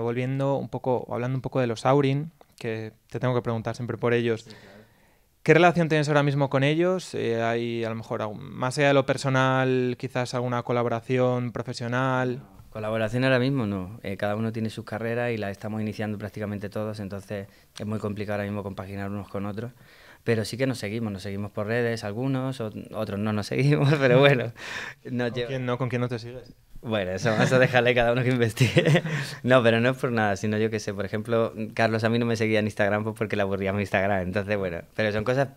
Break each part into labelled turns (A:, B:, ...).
A: volviendo un poco, hablando un poco de los Aurin, que te tengo que preguntar siempre por ellos. ¿Qué relación tienes ahora mismo con ellos? Eh, ¿Hay a lo mejor, más allá de lo personal, quizás alguna colaboración profesional?
B: colaboración ahora mismo no. Eh, cada uno tiene sus carreras y la estamos iniciando prácticamente todos, entonces es muy complicado ahora mismo compaginar unos con otros. Pero sí que nos seguimos, nos seguimos por redes, algunos, otros no nos seguimos, pero bueno.
A: no, ¿Con quién no te sigues?
B: Bueno, eso vas a dejarle cada uno que investigue. No, pero no es por nada, sino yo que sé. Por ejemplo, Carlos a mí no me seguía en Instagram pues porque la aburría mi Instagram. Entonces, bueno, pero son cosas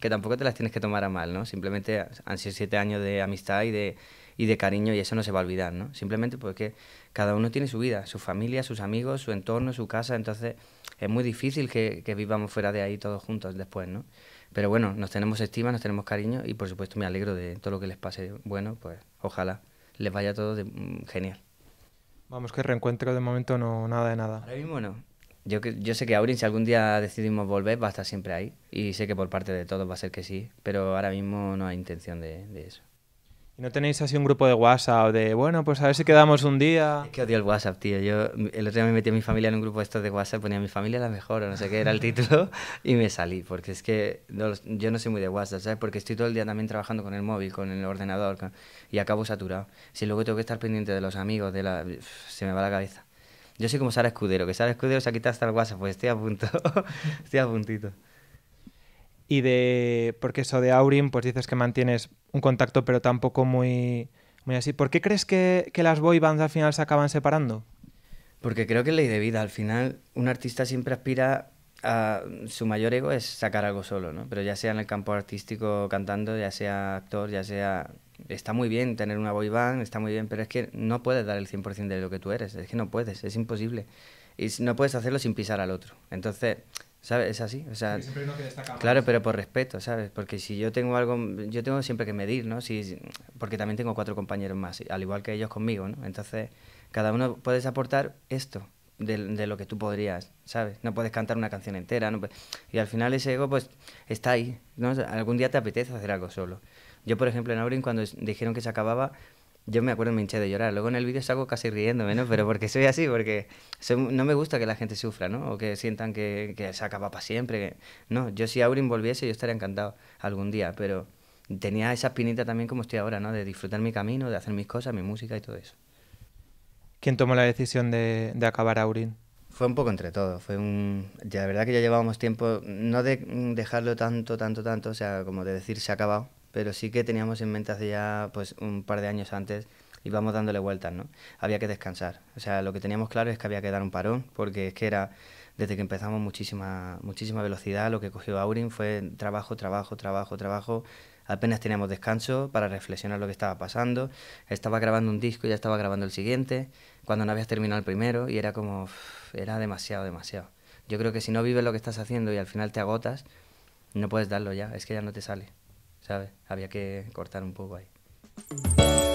B: que tampoco te las tienes que tomar a mal, ¿no? Simplemente han sido siete años de amistad y de, y de cariño y eso no se va a olvidar, ¿no? Simplemente porque cada uno tiene su vida, su familia, sus amigos, su entorno, su casa. Entonces, es muy difícil que, que vivamos fuera de ahí todos juntos después, ¿no? Pero bueno, nos tenemos estima, nos tenemos cariño y por supuesto me alegro de todo lo que les pase. Bueno, pues ojalá les vaya todo de, mm, genial.
A: Vamos, que reencuentro de momento no, nada de nada. Ahora
B: mismo no. Yo, yo sé que Aurin, si algún día decidimos volver, va a estar siempre ahí. Y sé que por parte de todos va a ser que sí, pero ahora mismo no hay intención de eso
A: no tenéis así un grupo de WhatsApp de, bueno, pues a ver si quedamos un
B: día? Es que odio el WhatsApp, tío. Yo el otro día me metí a mi familia en un grupo de estos de WhatsApp, ponía mi familia la mejor, o no sé qué era el título, y me salí, porque es que yo no soy muy de WhatsApp, ¿sabes? Porque estoy todo el día también trabajando con el móvil, con el ordenador, y acabo saturado. Si luego tengo que estar pendiente de los amigos, de la, se me va la cabeza. Yo soy como Sara Escudero, que Sara Escudero se ha quitado hasta el WhatsApp, pues estoy a punto,
A: estoy a puntito y de. Porque eso de Aurin, pues dices que mantienes un contacto, pero tampoco muy, muy así. ¿Por qué crees que, que las boybands bands al final se acaban separando?
B: Porque creo que es ley de vida. Al final, un
A: artista siempre aspira
B: a. Su mayor ego es sacar algo solo, ¿no? Pero ya sea en el campo artístico cantando, ya sea actor, ya sea. Está muy bien tener una boy band, está muy bien, pero es que no puedes dar el 100% de lo que tú eres. Es que no puedes, es imposible. Y no puedes hacerlo sin pisar al otro. Entonces ¿Sabes? Es así. O Claro, pero por respeto, ¿sabes? Porque si yo tengo algo, yo tengo siempre que medir, ¿no? porque también tengo cuatro compañeros más, al igual que ellos conmigo, ¿no? Entonces, cada uno puedes aportar esto de, lo que tú podrías, ¿sabes? No puedes cantar una canción entera, ¿no? Y al final ese ego, pues, está ahí, ¿no? Algún día te apetece hacer algo solo. Yo, por ejemplo, en Aurin, cuando dijeron que se acababa, yo me acuerdo me hinché de llorar. Luego en el vídeo salgo casi riéndome, ¿no? Pero porque soy así, porque no me gusta que la gente sufra, ¿no? O que sientan que, se acaba para siempre. No, yo si Aurin volviese yo estaría encantado algún día, pero tenía esa espinita también como estoy ahora, ¿no? De disfrutar mi camino, de hacer mis cosas, mi música y todo eso.
A: ¿Quién tomó la decisión de, acabar Aurin? Fue un poco entre todos, fue un... Ya, la verdad
B: que ya llevábamos tiempo, no de mm, dejarlo tanto, tanto, tanto, o sea, como de decir se ha acabado, pero sí que teníamos en mente hace ya pues, un par de años antes íbamos dándole vueltas, ¿no? Había que descansar. O sea, lo que teníamos claro es que había que dar un parón, porque es que era, desde que empezamos, muchísima, muchísima velocidad. Lo que cogió Aurin fue trabajo, trabajo, trabajo, trabajo. Apenas teníamos descanso para reflexionar lo que estaba pasando. Estaba grabando un disco, y ya estaba grabando el siguiente, cuando no habías terminado el primero, y era como, era demasiado, demasiado. Yo creo que si no vives lo que estás haciendo y al final te agotas, no puedes darlo ya, es que ya no te sale. ¿sabes? Había que cortar un poco
A: ahí.